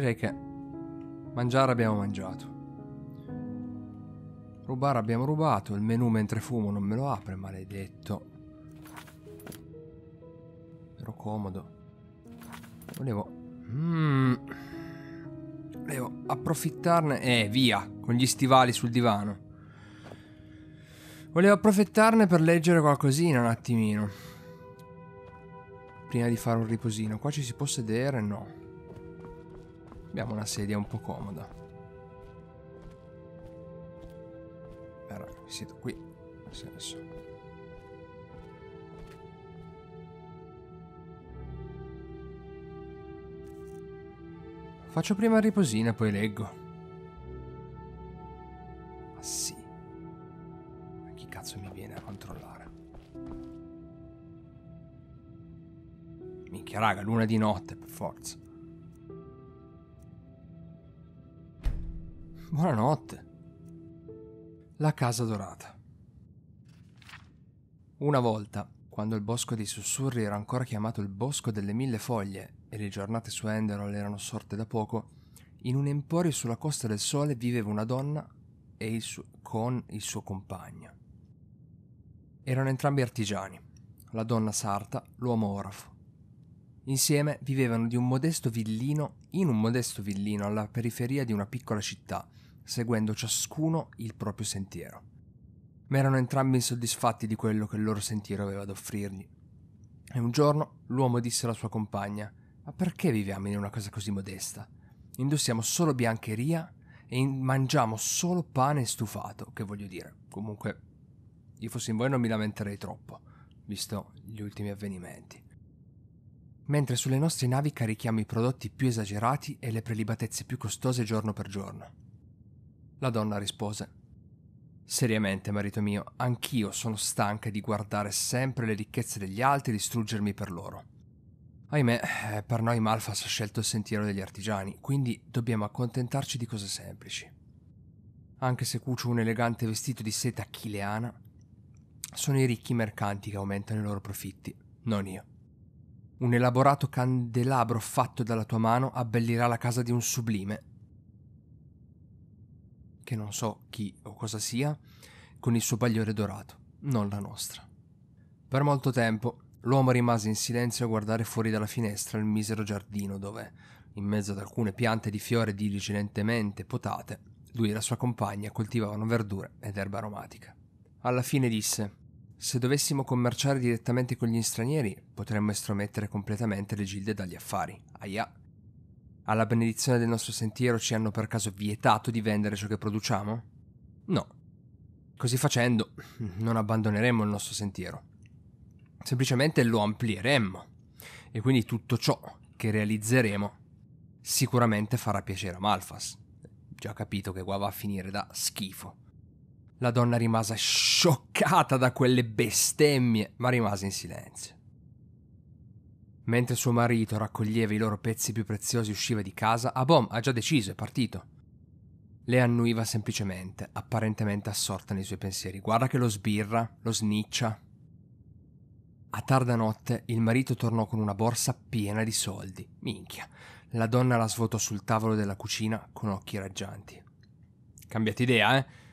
direi che mangiare abbiamo mangiato. Rubare abbiamo rubato, il menù mentre fumo non me lo apre, maledetto. Ero comodo. Volevo... Mm. Volevo approfittarne... Eh, via, con gli stivali sul divano. Volevo approfittarne per leggere qualcosina un attimino. Prima di fare un riposino. Qua ci si può sedere? No. Abbiamo una sedia un po' comoda. Però mi siedo qui, nel senso. Faccio prima riposina, poi leggo. Ma ah, sì. Ma chi cazzo mi viene a controllare? Minchia raga, luna di notte, Buonanotte. La casa dorata. Una volta, quando il bosco dei sussurri era ancora chiamato il bosco delle mille foglie e le giornate su Enderol erano sorte da poco, in un emporio sulla costa del sole viveva una donna e il suo, con il suo compagno. Erano entrambi artigiani, la donna sarta, l'uomo orafo. Insieme vivevano di un modesto villino in un modesto villino alla periferia di una piccola città, seguendo ciascuno il proprio sentiero. Ma erano entrambi insoddisfatti di quello che il loro sentiero aveva ad offrirgli. E un giorno l'uomo disse alla sua compagna: Ma perché viviamo in una casa così modesta? Indossiamo solo biancheria e mangiamo solo pane stufato, che voglio dire, comunque, io fossi in voi non mi lamenterei troppo, visto gli ultimi avvenimenti mentre sulle nostre navi carichiamo i prodotti più esagerati e le prelibatezze più costose giorno per giorno. La donna rispose Seriamente, marito mio, anch'io sono stanca di guardare sempre le ricchezze degli altri e distruggermi per loro. Ahimè, eh, per noi Malfas ha scelto il sentiero degli artigiani, quindi dobbiamo accontentarci di cose semplici. Anche se cucio un elegante vestito di seta chileana, sono i ricchi mercanti che aumentano i loro profitti, non io. Un elaborato candelabro fatto dalla tua mano abbellirà la casa di un sublime, che non so chi o cosa sia, con il suo bagliore dorato, non la nostra. Per molto tempo l'uomo rimase in silenzio a guardare fuori dalla finestra il misero giardino dove, in mezzo ad alcune piante di fiore diligentemente potate, lui e la sua compagna coltivavano verdure ed erba aromatica. Alla fine disse se dovessimo commerciare direttamente con gli stranieri, potremmo estromettere completamente le gilde dagli affari. Aia. Alla benedizione del nostro sentiero ci hanno per caso vietato di vendere ciò che produciamo? No. Così facendo, non abbandoneremmo il nostro sentiero. Semplicemente lo amplieremmo. E quindi tutto ciò che realizzeremo sicuramente farà piacere a Malfas. Già capito che qua va a finire da schifo. La donna rimase scioccata da quelle bestemmie, ma rimase in silenzio. Mentre suo marito raccoglieva i loro pezzi più preziosi e usciva di casa, Abom ha già deciso, è partito. Le annuiva semplicemente, apparentemente assorta nei suoi pensieri. Guarda che lo sbirra, lo sniccia. A tarda notte il marito tornò con una borsa piena di soldi. Minchia. La donna la svuotò sul tavolo della cucina con occhi raggianti. Cambiate idea, eh?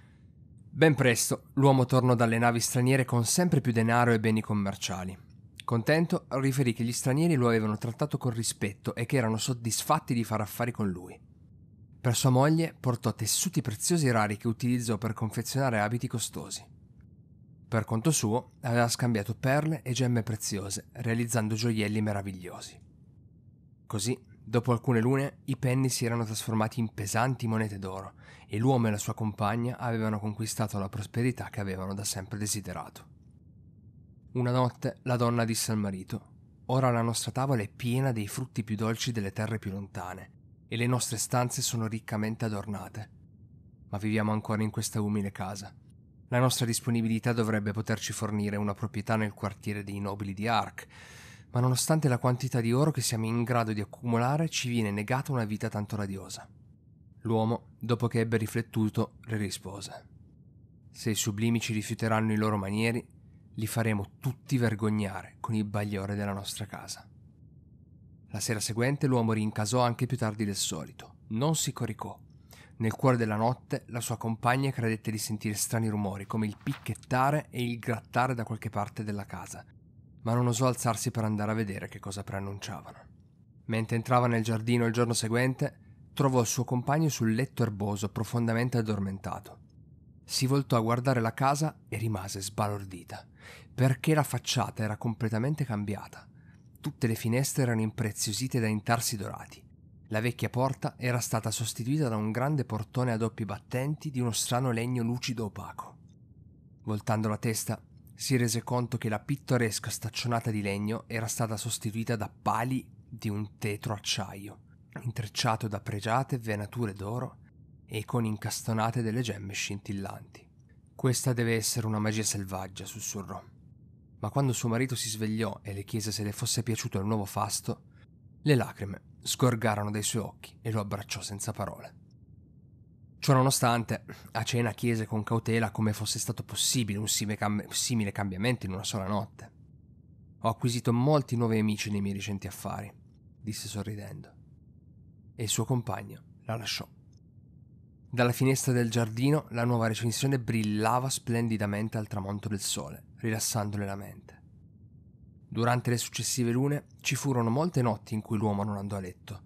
Ben presto l'uomo tornò dalle navi straniere con sempre più denaro e beni commerciali. Contento, riferì che gli stranieri lo avevano trattato con rispetto e che erano soddisfatti di far affari con lui. Per sua moglie portò tessuti preziosi e rari che utilizzò per confezionare abiti costosi. Per conto suo, aveva scambiato perle e gemme preziose, realizzando gioielli meravigliosi. Così Dopo alcune lune, i penny si erano trasformati in pesanti monete d'oro e l'uomo e la sua compagna avevano conquistato la prosperità che avevano da sempre desiderato. Una notte la donna disse al marito: Ora la nostra tavola è piena dei frutti più dolci delle terre più lontane e le nostre stanze sono riccamente adornate. Ma viviamo ancora in questa umile casa. La nostra disponibilità dovrebbe poterci fornire una proprietà nel quartiere dei nobili di Ark ma nonostante la quantità di oro che siamo in grado di accumulare ci viene negata una vita tanto radiosa. L'uomo, dopo che ebbe riflettuto, le rispose. Se i sublimi ci rifiuteranno i loro manieri, li faremo tutti vergognare con il bagliore della nostra casa. La sera seguente l'uomo rincasò anche più tardi del solito, non si coricò. Nel cuore della notte la sua compagna credette di sentire strani rumori come il picchettare e il grattare da qualche parte della casa, ma non osò alzarsi per andare a vedere che cosa preannunciavano. Mentre entrava nel giardino il giorno seguente, trovò il suo compagno sul letto erboso profondamente addormentato. Si voltò a guardare la casa e rimase sbalordita, perché la facciata era completamente cambiata. Tutte le finestre erano impreziosite da intarsi dorati. La vecchia porta era stata sostituita da un grande portone a doppi battenti di uno strano legno lucido opaco. Voltando la testa, si rese conto che la pittoresca staccionata di legno era stata sostituita da pali di un tetro acciaio, intrecciato da pregiate venature d'oro e con incastonate delle gemme scintillanti. Questa deve essere una magia selvaggia, sussurrò. Ma quando suo marito si svegliò e le chiese se le fosse piaciuto il nuovo fasto, le lacrime sgorgarono dai suoi occhi e lo abbracciò senza parole. Ciononostante, a cena chiese con cautela come fosse stato possibile un simile cambiamento in una sola notte. Ho acquisito molti nuovi amici nei miei recenti affari, disse sorridendo. E il suo compagno la lasciò. Dalla finestra del giardino la nuova recensione brillava splendidamente al tramonto del sole, rilassandole la mente. Durante le successive lune ci furono molte notti in cui l'uomo non andò a letto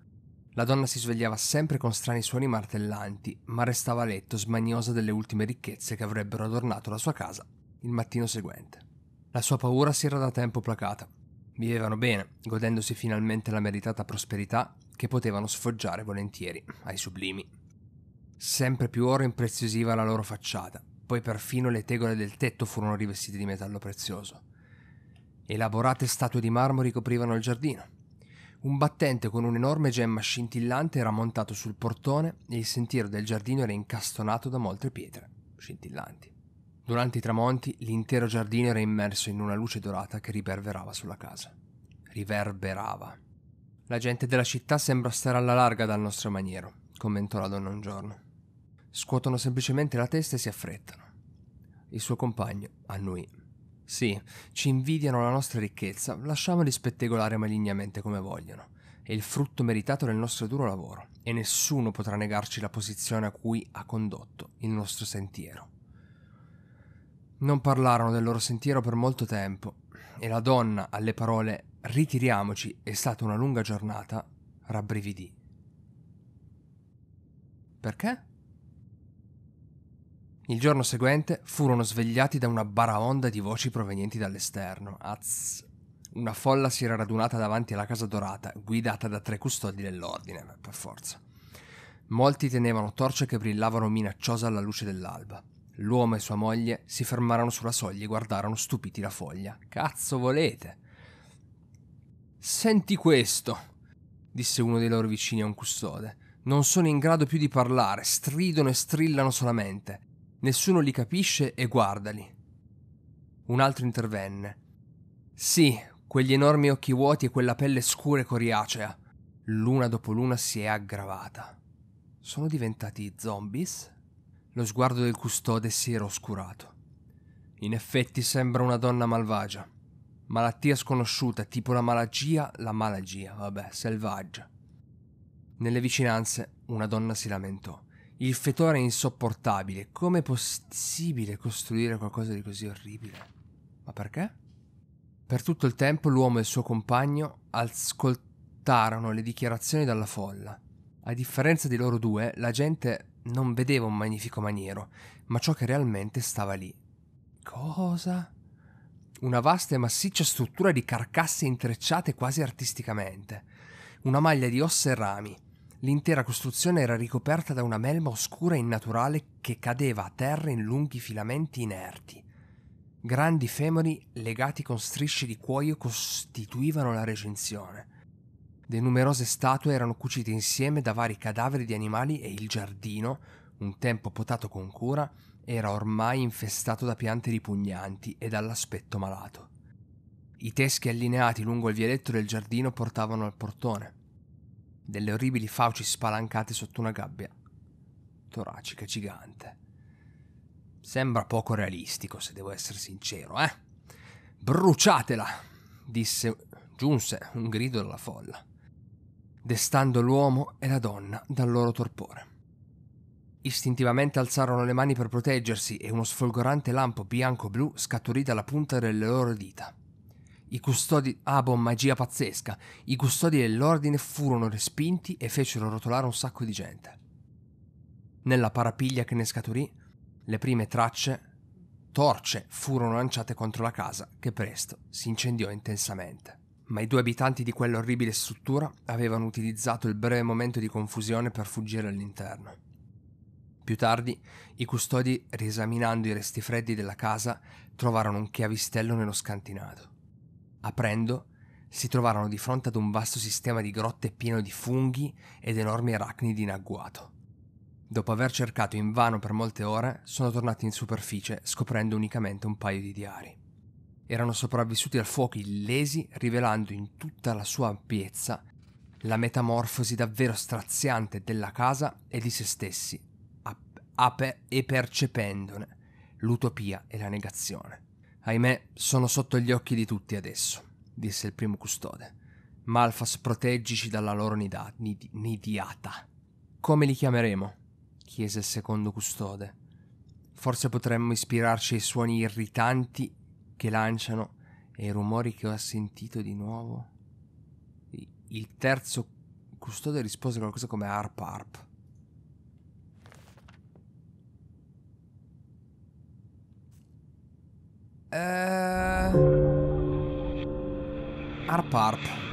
la donna si svegliava sempre con strani suoni martellanti, ma restava a letto smaniosa delle ultime ricchezze che avrebbero adornato la sua casa il mattino seguente. La sua paura si era da tempo placata. Vivevano bene, godendosi finalmente la meritata prosperità che potevano sfoggiare volentieri ai sublimi. Sempre più oro impreziosiva la loro facciata, poi perfino le tegole del tetto furono rivestite di metallo prezioso. Elaborate statue di marmo ricoprivano il giardino, un battente con un'enorme gemma scintillante era montato sul portone e il sentiero del giardino era incastonato da molte pietre scintillanti. Durante i tramonti l'intero giardino era immerso in una luce dorata che riverberava sulla casa. Riverberava. La gente della città sembra stare alla larga dal nostro maniero, commentò la donna un giorno. Scuotono semplicemente la testa e si affrettano. Il suo compagno annui. Sì, ci invidiano la nostra ricchezza, lasciamoli spettegolare malignamente come vogliono. È il frutto meritato del nostro duro lavoro e nessuno potrà negarci la posizione a cui ha condotto il nostro sentiero. Non parlarono del loro sentiero per molto tempo e la donna alle parole ritiriamoci, è stata una lunga giornata, rabbrividì. Perché? Il giorno seguente furono svegliati da una baraonda di voci provenienti dall'esterno. Azz. Una folla si era radunata davanti alla Casa Dorata, guidata da tre custodi dell'ordine, per forza. Molti tenevano torce che brillavano minacciose alla luce dell'alba. L'uomo e sua moglie si fermarono sulla soglia e guardarono stupiti la foglia. Cazzo volete? Senti questo, disse uno dei loro vicini a un custode. Non sono in grado più di parlare, stridono e strillano solamente. Nessuno li capisce e guardali. Un altro intervenne. Sì, quegli enormi occhi vuoti e quella pelle scura e coriacea. L'una dopo l'una si è aggravata. Sono diventati zombies? Lo sguardo del custode si era oscurato. In effetti sembra una donna malvagia. Malattia sconosciuta, tipo la malagia, la malagia, vabbè, selvaggia. Nelle vicinanze una donna si lamentò. Il fetore è insopportabile. Come è possibile costruire qualcosa di così orribile? Ma perché? Per tutto il tempo l'uomo e il suo compagno ascoltarono le dichiarazioni dalla folla. A differenza di loro due, la gente non vedeva un magnifico maniero, ma ciò che realmente stava lì. Cosa? Una vasta e massiccia struttura di carcasse intrecciate quasi artisticamente, una maglia di ossa e rami, L'intera costruzione era ricoperta da una melma oscura e innaturale che cadeva a terra in lunghi filamenti inerti. Grandi femori legati con strisce di cuoio costituivano la recinzione. Le numerose statue erano cucite insieme da vari cadaveri di animali e il giardino, un tempo potato con cura, era ormai infestato da piante ripugnanti e dall'aspetto malato. I teschi allineati lungo il vialetto del giardino portavano al portone delle orribili fauci spalancate sotto una gabbia toracica gigante. Sembra poco realistico, se devo essere sincero, eh? Bruciatela! disse, giunse un grido dalla folla, destando l'uomo e la donna dal loro torpore. Istintivamente alzarono le mani per proteggersi e uno sfolgorante lampo bianco-blu scaturì dalla punta delle loro dita. I custodi. Ah, boh, magia pazzesca. I custodi dell'ordine furono respinti e fecero rotolare un sacco di gente. Nella parapiglia che ne scaturì, le prime tracce, torce, furono lanciate contro la casa, che presto si incendiò intensamente. Ma i due abitanti di quell'orribile struttura avevano utilizzato il breve momento di confusione per fuggire all'interno. Più tardi, i custodi, riesaminando i resti freddi della casa, trovarono un chiavistello nello scantinato. Aprendo, si trovarono di fronte ad un vasto sistema di grotte pieno di funghi ed enormi arachnidi in agguato. Dopo aver cercato invano per molte ore, sono tornati in superficie scoprendo unicamente un paio di diari. Erano sopravvissuti al fuoco illesi, rivelando in tutta la sua ampiezza la metamorfosi davvero straziante della casa e di se stessi, ap- ape- e percependone l'utopia e la negazione. Ahimè, sono sotto gli occhi di tutti adesso, disse il primo custode. Malfas, proteggici dalla loro nida- nid- nidiata. Come li chiameremo? chiese il secondo custode. Forse potremmo ispirarci ai suoni irritanti che lanciano e ai rumori che ho sentito di nuovo. Il terzo custode rispose qualcosa come arp arp. Uh... Ah, Arparp.